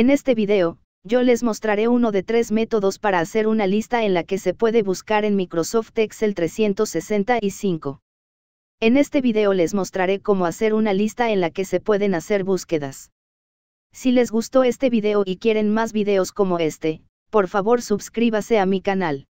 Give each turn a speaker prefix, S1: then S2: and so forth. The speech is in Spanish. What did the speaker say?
S1: En este video, yo les mostraré uno de tres métodos para hacer una lista en la que se puede buscar en Microsoft Excel 365. En este video les mostraré cómo hacer una lista en la que se pueden hacer búsquedas. Si les gustó este video y quieren más videos como este, por favor suscríbase a mi canal.